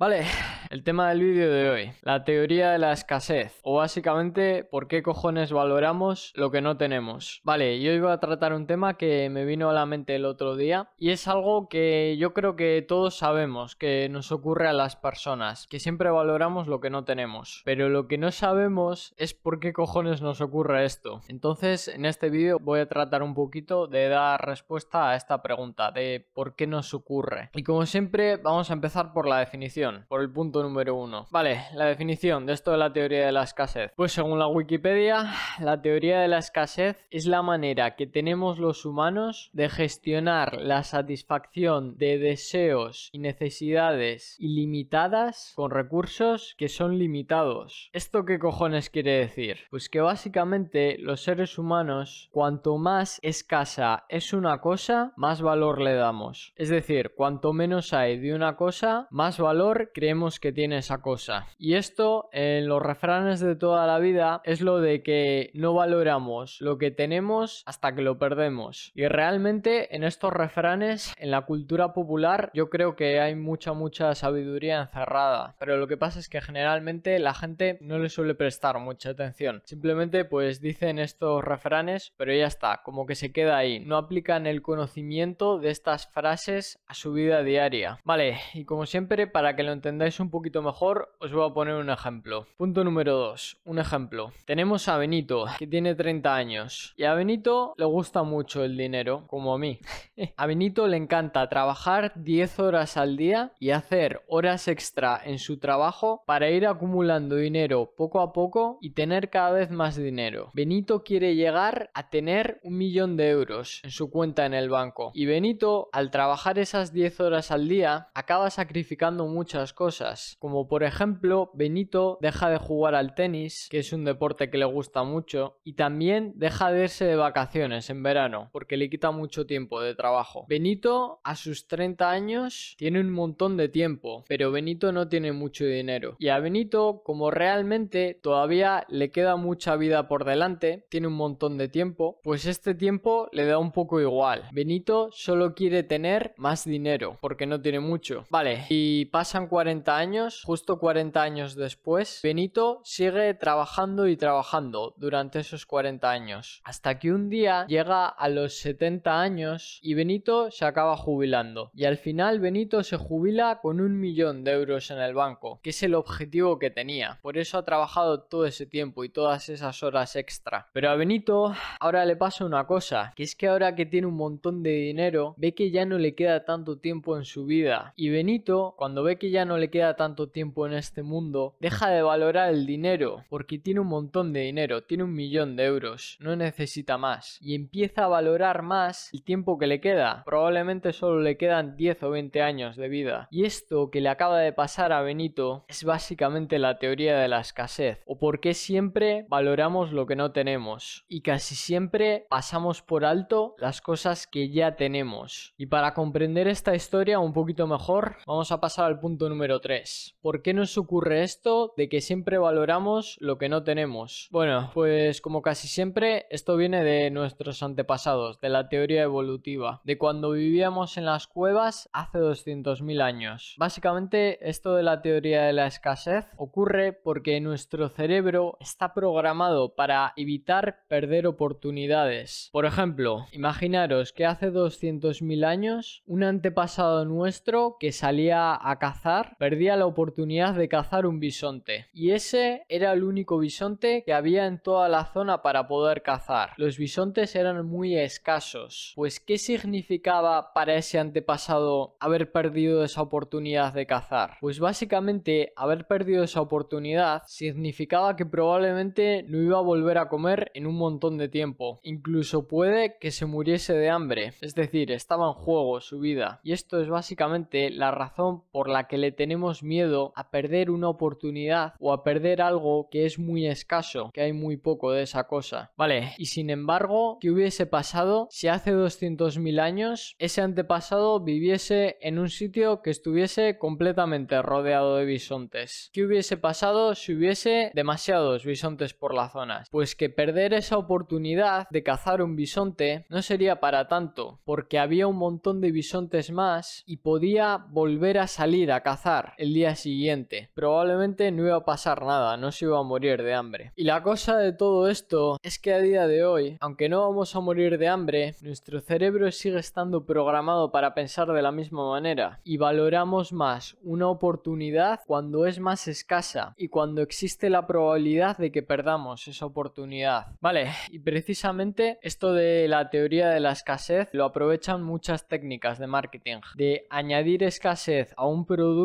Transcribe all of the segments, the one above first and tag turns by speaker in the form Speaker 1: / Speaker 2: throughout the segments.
Speaker 1: Vale, el tema del vídeo de hoy, la teoría de la escasez, o básicamente por qué cojones valoramos lo que no tenemos. Vale, yo iba a tratar un tema que me vino a la mente el otro día y es algo que yo creo que todos sabemos que nos ocurre a las personas, que siempre valoramos lo que no tenemos, pero lo que no sabemos es por qué cojones nos ocurre esto. Entonces, en este vídeo voy a tratar un poquito de dar respuesta a esta pregunta de por qué nos ocurre. Y como siempre, vamos a empezar por la definición por el punto número uno. Vale, la definición de esto de la teoría de la escasez. Pues según la Wikipedia, la teoría de la escasez es la manera que tenemos los humanos de gestionar la satisfacción de deseos y necesidades ilimitadas con recursos que son limitados. ¿Esto qué cojones quiere decir? Pues que básicamente los seres humanos, cuanto más escasa es una cosa, más valor le damos. Es decir, cuanto menos hay de una cosa, más valor creemos que tiene esa cosa. Y esto en los refranes de toda la vida es lo de que no valoramos lo que tenemos hasta que lo perdemos. Y realmente en estos refranes, en la cultura popular, yo creo que hay mucha, mucha sabiduría encerrada. Pero lo que pasa es que generalmente la gente no le suele prestar mucha atención. Simplemente pues dicen estos refranes, pero ya está, como que se queda ahí. No aplican el conocimiento de estas frases a su vida diaria. Vale, y como siempre, para que entendáis un poquito mejor, os voy a poner un ejemplo. Punto número 2, un ejemplo. Tenemos a Benito, que tiene 30 años. Y a Benito le gusta mucho el dinero, como a mí. a Benito le encanta trabajar 10 horas al día y hacer horas extra en su trabajo para ir acumulando dinero poco a poco y tener cada vez más dinero. Benito quiere llegar a tener un millón de euros en su cuenta en el banco. Y Benito, al trabajar esas 10 horas al día, acaba sacrificando mucha cosas, como por ejemplo Benito deja de jugar al tenis, que es un deporte que le gusta mucho, y también deja de irse de vacaciones en verano, porque le quita mucho tiempo de trabajo. Benito a sus 30 años tiene un montón de tiempo, pero Benito no tiene mucho dinero. Y a Benito, como realmente todavía le queda mucha vida por delante, tiene un montón de tiempo, pues este tiempo le da un poco igual. Benito solo quiere tener más dinero, porque no tiene mucho. Vale, y pasan 40 años, justo 40 años después, Benito sigue trabajando y trabajando durante esos 40 años, hasta que un día llega a los 70 años y Benito se acaba jubilando. Y al final Benito se jubila con un millón de euros en el banco, que es el objetivo que tenía. Por eso ha trabajado todo ese tiempo y todas esas horas extra. Pero a Benito ahora le pasa una cosa, que es que ahora que tiene un montón de dinero, ve que ya no le queda tanto tiempo en su vida. Y Benito, cuando ve que ya no le queda tanto tiempo en este mundo, deja de valorar el dinero, porque tiene un montón de dinero, tiene un millón de euros, no necesita más, y empieza a valorar más el tiempo que le queda. Probablemente solo le quedan 10 o 20 años de vida. Y esto que le acaba de pasar a Benito es básicamente la teoría de la escasez, o por qué siempre valoramos lo que no tenemos, y casi siempre pasamos por alto las cosas que ya tenemos. Y para comprender esta historia un poquito mejor, vamos a pasar al punto número 3. ¿Por qué nos ocurre esto de que siempre valoramos lo que no tenemos? Bueno, pues como casi siempre, esto viene de nuestros antepasados, de la teoría evolutiva, de cuando vivíamos en las cuevas hace 200.000 años. Básicamente, esto de la teoría de la escasez ocurre porque nuestro cerebro está programado para evitar perder oportunidades. Por ejemplo, imaginaros que hace 200.000 años un antepasado nuestro que salía a cazar perdía la oportunidad de cazar un bisonte. Y ese era el único bisonte que había en toda la zona para poder cazar. Los bisontes eran muy escasos. Pues, ¿qué significaba para ese antepasado haber perdido esa oportunidad de cazar? Pues básicamente haber perdido esa oportunidad significaba que probablemente no iba a volver a comer en un montón de tiempo. Incluso puede que se muriese de hambre. Es decir, estaba en juego su vida. Y esto es básicamente la razón por la que le tenemos miedo a perder una oportunidad o a perder algo que es muy escaso, que hay muy poco de esa cosa. Vale, y sin embargo, ¿qué hubiese pasado si hace 200.000 años ese antepasado viviese en un sitio que estuviese completamente rodeado de bisontes? ¿Qué hubiese pasado si hubiese demasiados bisontes por la zona? Pues que perder esa oportunidad de cazar un bisonte no sería para tanto, porque había un montón de bisontes más y podía volver a salir a el día siguiente. Probablemente no iba a pasar nada, no se iba a morir de hambre. Y la cosa de todo esto es que a día de hoy, aunque no vamos a morir de hambre, nuestro cerebro sigue estando programado para pensar de la misma manera y valoramos más una oportunidad cuando es más escasa y cuando existe la probabilidad de que perdamos esa oportunidad. Vale, y precisamente esto de la teoría de la escasez lo aprovechan muchas técnicas de marketing, de añadir escasez a un producto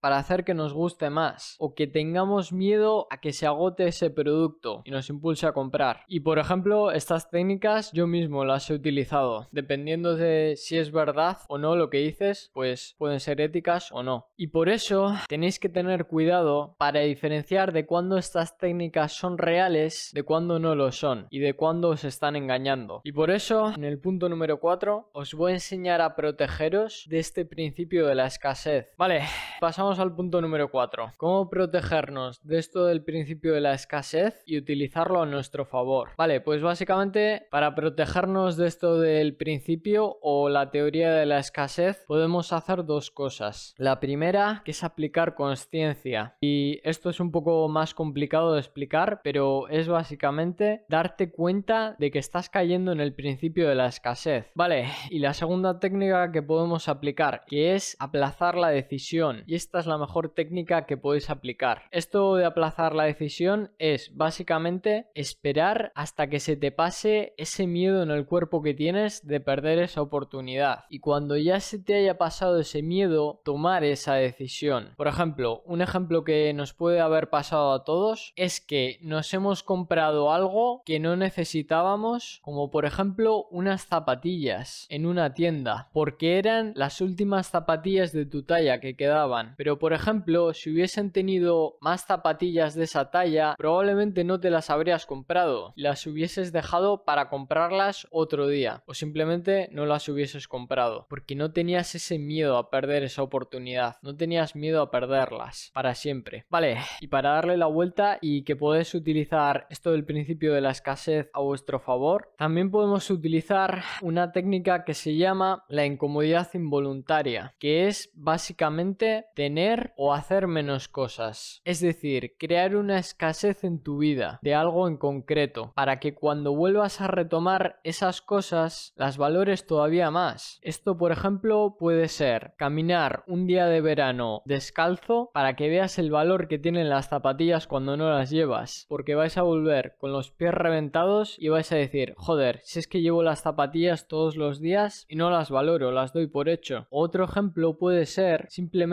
Speaker 1: para hacer que nos guste más o que tengamos miedo a que se agote ese producto y nos impulse a comprar. Y por ejemplo, estas técnicas yo mismo las he utilizado. Dependiendo de si es verdad o no lo que dices, pues pueden ser éticas o no. Y por eso tenéis que tener cuidado para diferenciar de cuándo estas técnicas son reales, de cuándo no lo son y de cuándo os están engañando. Y por eso, en el punto número 4, os voy a enseñar a protegeros de este principio de la escasez. Vale, Pasamos al punto número 4. ¿Cómo protegernos de esto del principio de la escasez y utilizarlo a nuestro favor? Vale, pues básicamente para protegernos de esto del principio o la teoría de la escasez podemos hacer dos cosas. La primera, que es aplicar conciencia. Y esto es un poco más complicado de explicar, pero es básicamente darte cuenta de que estás cayendo en el principio de la escasez. Vale, y la segunda técnica que podemos aplicar, que es aplazar la decisión y esta es la mejor técnica que podéis aplicar. Esto de aplazar la decisión es básicamente esperar hasta que se te pase ese miedo en el cuerpo que tienes de perder esa oportunidad y cuando ya se te haya pasado ese miedo tomar esa decisión. Por ejemplo, un ejemplo que nos puede haber pasado a todos es que nos hemos comprado algo que no necesitábamos como por ejemplo unas zapatillas en una tienda porque eran las últimas zapatillas de tu talla que quedaban daban Pero por ejemplo, si hubiesen tenido más zapatillas de esa talla, probablemente no te las habrías comprado. Las hubieses dejado para comprarlas otro día. O simplemente no las hubieses comprado. Porque no tenías ese miedo a perder esa oportunidad. No tenías miedo a perderlas. Para siempre. Vale, y para darle la vuelta y que podés utilizar esto del principio de la escasez a vuestro favor, también podemos utilizar una técnica que se llama la incomodidad involuntaria, que es básicamente tener o hacer menos cosas. Es decir, crear una escasez en tu vida de algo en concreto para que cuando vuelvas a retomar esas cosas las valores todavía más. Esto, por ejemplo, puede ser caminar un día de verano descalzo para que veas el valor que tienen las zapatillas cuando no las llevas, porque vais a volver con los pies reventados y vais a decir, joder, si es que llevo las zapatillas todos los días y no las valoro, las doy por hecho. Otro ejemplo puede ser simplemente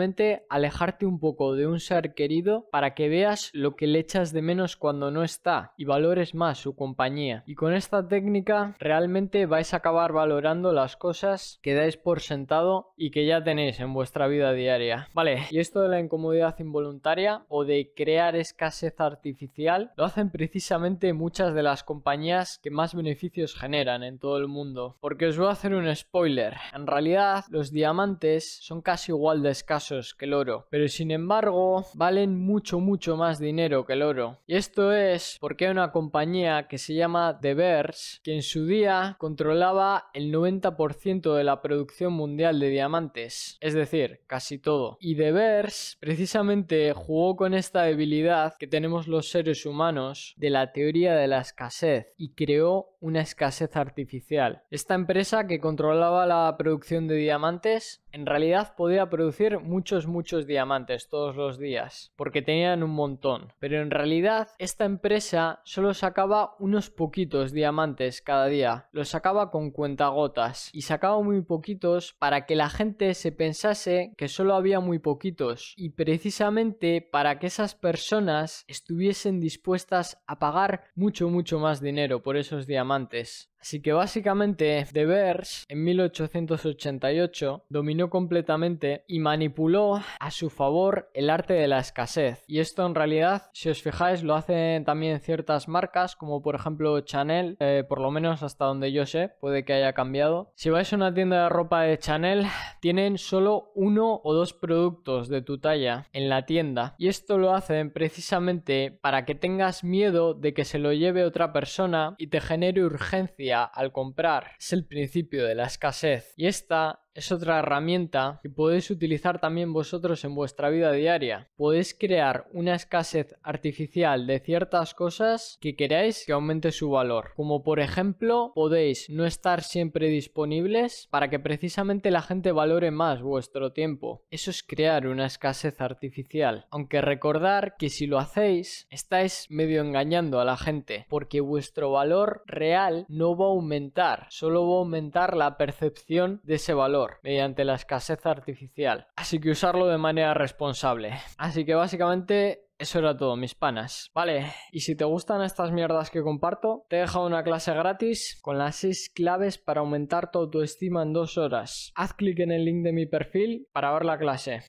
Speaker 1: alejarte un poco de un ser querido para que veas lo que le echas de menos cuando no está y valores más su compañía. Y con esta técnica realmente vais a acabar valorando las cosas que dais por sentado y que ya tenéis en vuestra vida diaria. Vale, y esto de la incomodidad involuntaria o de crear escasez artificial lo hacen precisamente muchas de las compañías que más beneficios generan en todo el mundo. Porque os voy a hacer un spoiler. En realidad los diamantes son casi igual de escasos que el oro, pero sin embargo valen mucho mucho más dinero que el oro. Y esto es porque hay una compañía que se llama The Bears, que en su día controlaba el 90% de la producción mundial de diamantes, es decir, casi todo. Y The Bears precisamente jugó con esta debilidad que tenemos los seres humanos de la teoría de la escasez y creó una escasez artificial. Esta empresa que controlaba la producción de diamantes en realidad podía producir muchos, muchos diamantes todos los días, porque tenían un montón. Pero en realidad esta empresa solo sacaba unos poquitos diamantes cada día. Los sacaba con cuentagotas y sacaba muy poquitos para que la gente se pensase que solo había muy poquitos y precisamente para que esas personas estuviesen dispuestas a pagar mucho, mucho más dinero por esos diamantes. Así que básicamente The Verse en 1888 dominó completamente y manipuló a su favor el arte de la escasez. Y esto en realidad, si os fijáis, lo hacen también ciertas marcas como por ejemplo Chanel, eh, por lo menos hasta donde yo sé, puede que haya cambiado. Si vais a una tienda de ropa de Chanel, tienen solo uno o dos productos de tu talla en la tienda. Y esto lo hacen precisamente para que tengas miedo de que se lo lleve otra persona y te genere urgencia al comprar es el principio de la escasez y esta es otra herramienta que podéis utilizar también vosotros en vuestra vida diaria. Podéis crear una escasez artificial de ciertas cosas que queráis que aumente su valor. Como por ejemplo, podéis no estar siempre disponibles para que precisamente la gente valore más vuestro tiempo. Eso es crear una escasez artificial. Aunque recordar que si lo hacéis, estáis medio engañando a la gente, porque vuestro valor real no va a aumentar, solo va a aumentar la percepción de ese valor mediante la escasez artificial, así que usarlo de manera responsable. Así que básicamente eso era todo, mis panas. Vale, y si te gustan estas mierdas que comparto, te he dejado una clase gratis con las 6 claves para aumentar tu autoestima en 2 horas. Haz clic en el link de mi perfil para ver la clase.